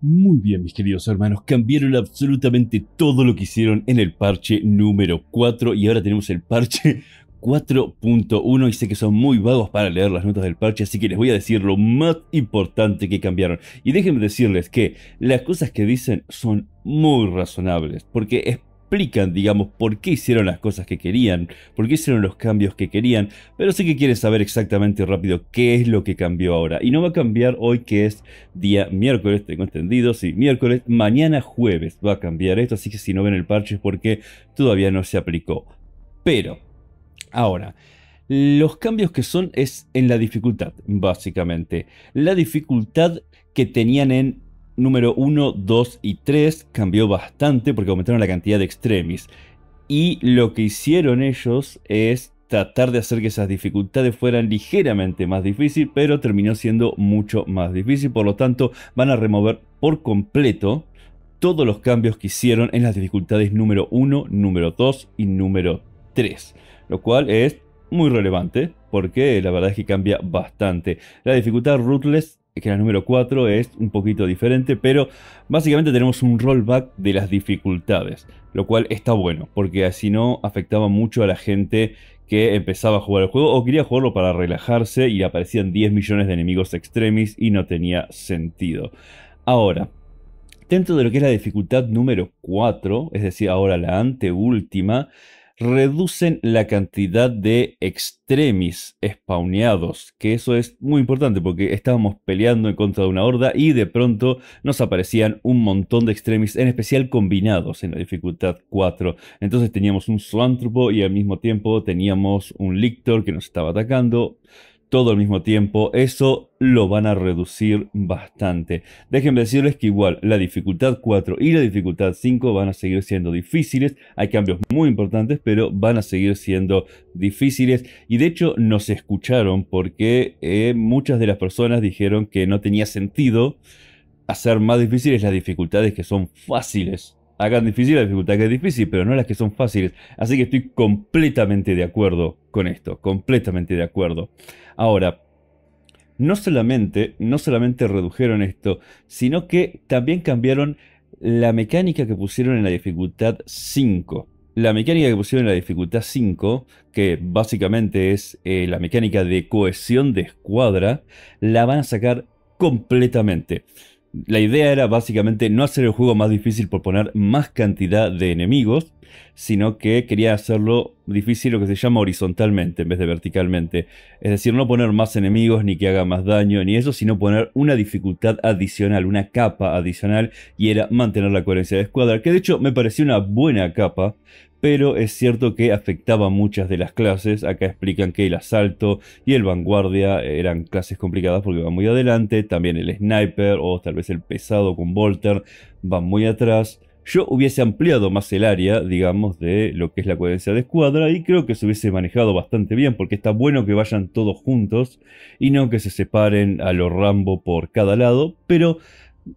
Muy bien, mis queridos hermanos, cambiaron absolutamente todo lo que hicieron en el parche número 4 y ahora tenemos el parche 4.1 y sé que son muy vagos para leer las notas del parche, así que les voy a decir lo más importante que cambiaron. Y déjenme decirles que las cosas que dicen son muy razonables, porque es explican, digamos, por qué hicieron las cosas que querían, por qué hicieron los cambios que querían, pero sí que quieren saber exactamente rápido qué es lo que cambió ahora. Y no va a cambiar hoy que es día miércoles, tengo entendido, sí, miércoles, mañana jueves va a cambiar esto, así que si no ven el parche es porque todavía no se aplicó. Pero, ahora... Los cambios que son es en la dificultad, básicamente. La dificultad que tenían en número 1, 2 y 3 cambió bastante porque aumentaron la cantidad de extremis. Y lo que hicieron ellos es tratar de hacer que esas dificultades fueran ligeramente más difíciles, pero terminó siendo mucho más difícil. Por lo tanto, van a remover por completo todos los cambios que hicieron en las dificultades número 1, número 2 y número 3. Lo cual es muy relevante porque la verdad es que cambia bastante. La dificultad Ruthless que la número 4 es un poquito diferente, pero básicamente tenemos un rollback de las dificultades, lo cual está bueno, porque así no afectaba mucho a la gente que empezaba a jugar el juego o quería jugarlo para relajarse y aparecían 10 millones de enemigos extremis y no tenía sentido. Ahora, dentro de lo que es la dificultad número 4, es decir, ahora la anteúltima, reducen la cantidad de extremis spawneados, que eso es muy importante porque estábamos peleando en contra de una horda y de pronto nos aparecían un montón de extremis, en especial combinados en la dificultad 4. Entonces teníamos un zoántropo y al mismo tiempo teníamos un lictor que nos estaba atacando todo al mismo tiempo, eso lo van a reducir bastante. Déjenme decirles que igual la dificultad 4 y la dificultad 5 van a seguir siendo difíciles. Hay cambios muy importantes, pero van a seguir siendo difíciles. Y de hecho nos escucharon porque eh, muchas de las personas dijeron que no tenía sentido hacer más difíciles las dificultades que son fáciles hagan difícil la dificultad que es difícil, pero no las que son fáciles. Así que estoy completamente de acuerdo con esto, completamente de acuerdo. Ahora, no solamente, no solamente redujeron esto, sino que también cambiaron la mecánica que pusieron en la dificultad 5. La mecánica que pusieron en la dificultad 5, que básicamente es eh, la mecánica de cohesión de escuadra, la van a sacar completamente la idea era básicamente no hacer el juego más difícil por poner más cantidad de enemigos, sino que quería hacerlo difícil lo que se llama horizontalmente en vez de verticalmente. Es decir, no poner más enemigos ni que haga más daño ni eso, sino poner una dificultad adicional, una capa adicional, y era mantener la coherencia de escuadra, que de hecho me pareció una buena capa, pero es cierto que afectaba muchas de las clases. Acá explican que el asalto y el vanguardia eran clases complicadas porque van muy adelante, también el sniper o tal vez el pesado con Volter van muy atrás. Yo hubiese ampliado más el área, digamos, de lo que es la coherencia de escuadra y creo que se hubiese manejado bastante bien porque está bueno que vayan todos juntos y no que se separen a lo Rambo por cada lado, pero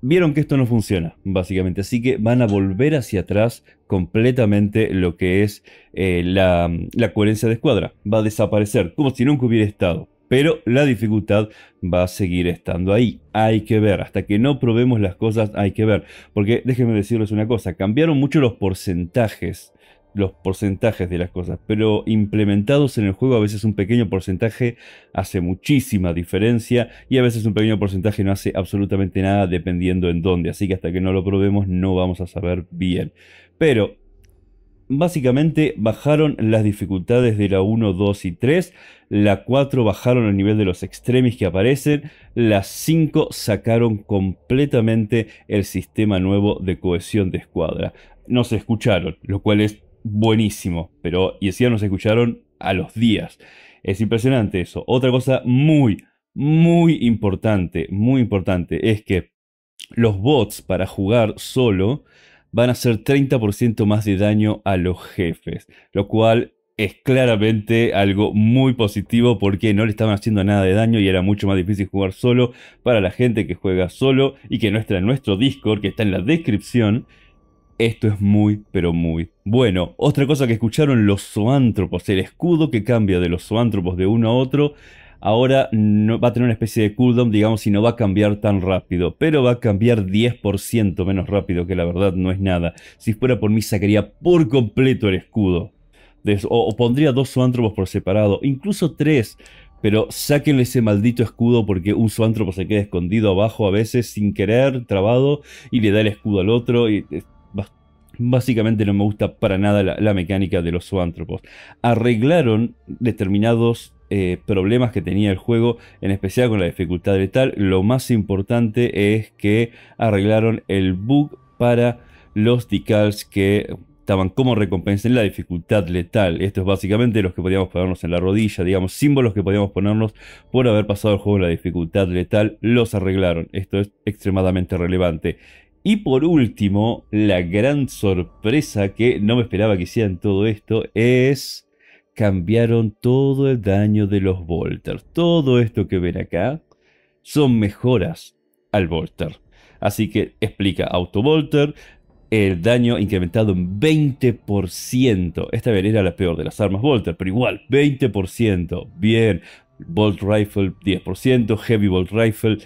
vieron que esto no funciona, básicamente. Así que van a volver hacia atrás completamente lo que es eh, la, la coherencia de escuadra. Va a desaparecer, como si nunca hubiera estado pero la dificultad va a seguir estando ahí. Hay que ver, hasta que no probemos las cosas hay que ver, porque déjenme decirles una cosa, cambiaron mucho los porcentajes los porcentajes de las cosas, pero implementados en el juego a veces un pequeño porcentaje hace muchísima diferencia y a veces un pequeño porcentaje no hace absolutamente nada dependiendo en dónde, así que hasta que no lo probemos no vamos a saber bien. Pero básicamente bajaron las dificultades de la 1, 2 y 3, la 4 bajaron el nivel de los extremis que aparecen, la 5 sacaron completamente el sistema nuevo de cohesión de escuadra. No se escucharon, lo cual es buenísimo, pero y encima nos escucharon a los días. Es impresionante eso. Otra cosa muy, muy importante, muy importante, es que los bots para jugar solo van a hacer 30% más de daño a los jefes, lo cual es claramente algo muy positivo porque no le estaban haciendo nada de daño y era mucho más difícil jugar solo para la gente que juega solo y que nuestra nuestro Discord, que está en la descripción esto es muy, pero muy bueno. Otra cosa que escucharon los zoántropos, el escudo que cambia de los zoántropos de uno a otro, ahora no, va a tener una especie de cooldown, digamos, y no va a cambiar tan rápido, pero va a cambiar 10% menos rápido, que la verdad no es nada. Si fuera por mí, sacaría por completo el escudo. o, pondría dos zoántropos por separado, incluso tres. Pero sáquenle ese maldito escudo porque un zoántropo se queda escondido abajo a veces sin querer, trabado, y le da el escudo al otro. Y Básicamente no me gusta para nada la, mecánica de los zoántropos. Arreglaron determinados eh, problemas que tenía el juego, en especial con la dificultad letal. Lo más importante es que arreglaron el bug para los decals que estaban como recompensa en la dificultad letal. Esto es básicamente los que podíamos ponernos en la rodilla, digamos, símbolos que podíamos ponernos por haber pasado el juego en la dificultad letal, los arreglaron. Esto es extremadamente relevante. Y por último, la gran sorpresa que no me esperaba que hicieran todo esto es... Cambiaron todo el daño de los Volter. Todo esto que ven acá son mejoras al Volter. Así que explica Auto-Volter, el daño incrementado en 20%. Esta vez era la peor de las armas Volter, pero igual, 20%. Bien. Bolt Rifle 10%, Heavy Bolt Rifle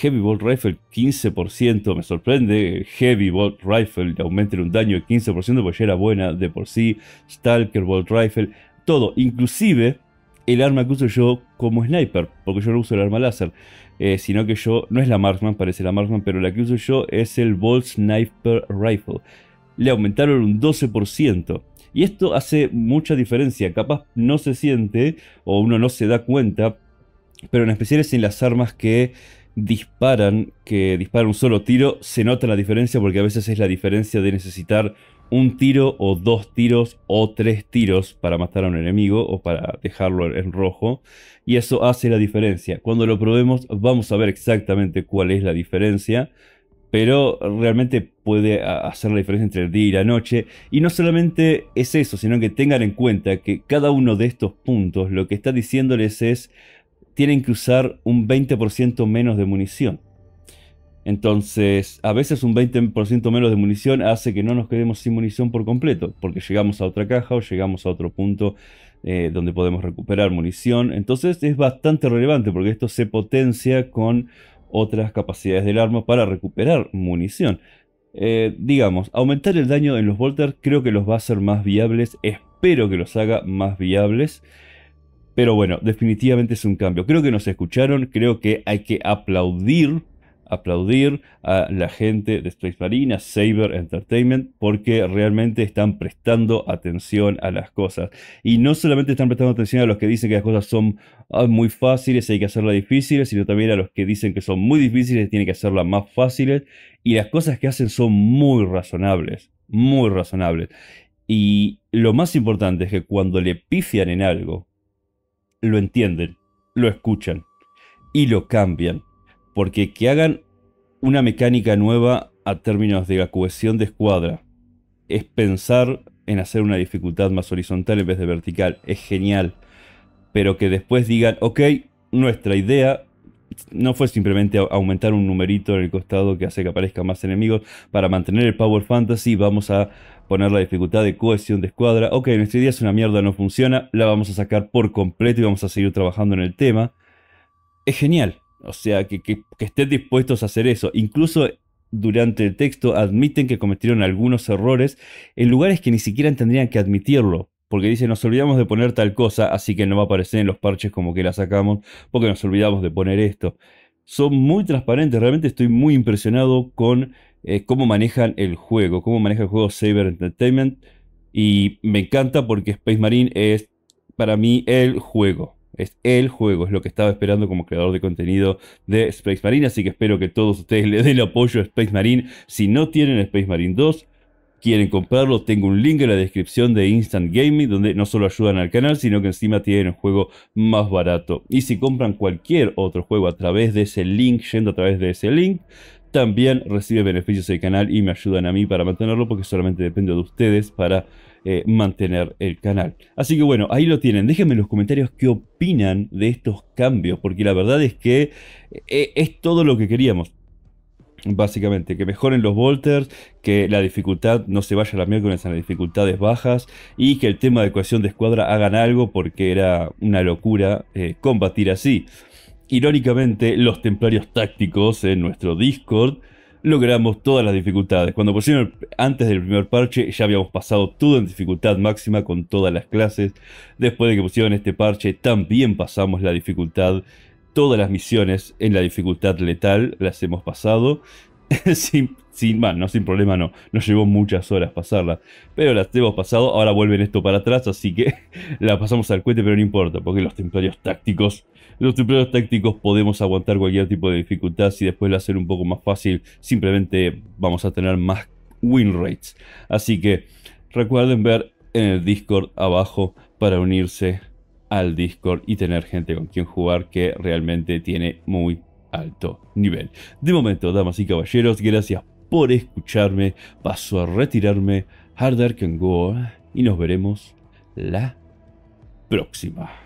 Heavy Bolt Rifle 15%, me sorprende. Heavy Bolt Rifle le aumenten un daño de 15% porque pues ya era buena de por sí. Stalker Bolt Rifle, todo. Inclusive el arma que uso yo como sniper, porque yo no uso el arma láser. Eh, sino que yo, no es la Marksman, parece la Marksman, pero la que uso yo es el Bolt Sniper Rifle. Le aumentaron un 12%. Y esto hace mucha diferencia. Capaz no se siente o uno no se da cuenta, pero en especial es en las armas que disparan, que disparan un solo tiro, se nota la diferencia porque a veces es la diferencia de necesitar un tiro o dos tiros o tres tiros para matar a un enemigo o para dejarlo en rojo. Y eso hace la diferencia. Cuando lo probemos vamos a ver exactamente cuál es la diferencia. Pero realmente puede hacer la diferencia entre el día y la noche. Y no solamente es eso, sino que tengan en cuenta que cada uno de estos puntos lo que está diciéndoles es tienen que usar un 20% menos de munición. Entonces, a veces un 20% menos de munición hace que no nos quedemos sin munición por completo, porque llegamos a otra caja o llegamos a otro punto eh, donde podemos recuperar munición. Entonces es bastante relevante porque esto se potencia con otras capacidades del arma para recuperar munición. Eh, digamos, aumentar el daño en los bolters creo que los va a hacer más viables, espero que los haga más viables. Pero bueno, definitivamente es un cambio. Creo que nos escucharon, creo que hay que aplaudir, aplaudir a la gente de Space Marine, a Saber Entertainment, porque realmente están prestando atención a las cosas. Y no solamente están prestando atención a los que dicen que las cosas son ah, muy fáciles, y hay que hacerlas difíciles, sino también a los que dicen que son muy difíciles, y tienen que hacerlas más fáciles. Y las cosas que hacen son muy razonables, muy razonables. Y lo más importante es que cuando le pifian en algo, lo entienden, lo escuchan y lo cambian. Porque que hagan una mecánica nueva a términos de la cohesión de escuadra es pensar en hacer una dificultad más horizontal en vez de vertical. Es genial. Pero que después digan, ok, nuestra idea no fue simplemente aumentar un numerito en el costado que hace que aparezcan más enemigos. Para mantener el Power Fantasy vamos a poner la dificultad de cohesión de escuadra. Ok, en idea es una mierda, no funciona. La vamos a sacar por completo y vamos a seguir trabajando en el tema. Es genial. O sea, que, que, que estén dispuestos a hacer eso. Incluso durante el texto admiten que cometieron algunos errores en lugares que ni siquiera tendrían que admitirlo porque dice nos olvidamos de poner tal cosa, así que no va a aparecer en los parches como que la sacamos, porque nos olvidamos de poner esto. Son muy transparentes, realmente estoy muy impresionado con eh, cómo manejan el juego, cómo maneja el juego Saber Entertainment. Y me encanta porque Space Marine es para mí el juego. Es el juego, es lo que estaba esperando como creador de contenido de Space Marine. Así que espero que todos ustedes le den apoyo a Space Marine. Si no tienen Space Marine 2, quieren comprarlo, tengo un link en la descripción de Instant Gaming donde no solo ayudan al canal, sino que encima tienen un juego más barato. Y si compran cualquier otro juego a través de ese link, yendo a través de ese link, también recibe beneficios del canal y me ayudan a mí para mantenerlo porque solamente dependo de ustedes para eh, mantener el canal. Así que bueno, ahí lo tienen. Déjenme en los comentarios qué opinan de estos cambios porque la verdad es que eh, es todo lo que queríamos. Básicamente, que mejoren los volters, que la dificultad no se vaya a la miércoles en las dificultades bajas y que el tema de ecuación de escuadra hagan algo porque era una locura eh, combatir así. Irónicamente, los templarios tácticos en nuestro Discord logramos todas las dificultades. Cuando pusieron antes del primer parche ya habíamos pasado todo en dificultad máxima con todas las clases. Después de que pusieron este parche también pasamos la dificultad todas las misiones en la dificultad letal, las hemos pasado. sin, sin no sin problema, no. Nos llevó muchas horas pasarla. Pero las hemos pasado, ahora vuelven esto para atrás, así que la pasamos al cohete, pero no importa, porque los templarios tácticos. Los templarios tácticos podemos aguantar cualquier tipo de dificultad. Si después la hacer un poco más fácil, simplemente vamos a tener más win rates. Así que recuerden ver en el Discord abajo para unirse al Discord y tener gente con quien jugar que realmente tiene muy alto nivel. De momento, damas y caballeros, gracias por escucharme. Paso a retirarme. Harder can go. Y nos veremos la próxima.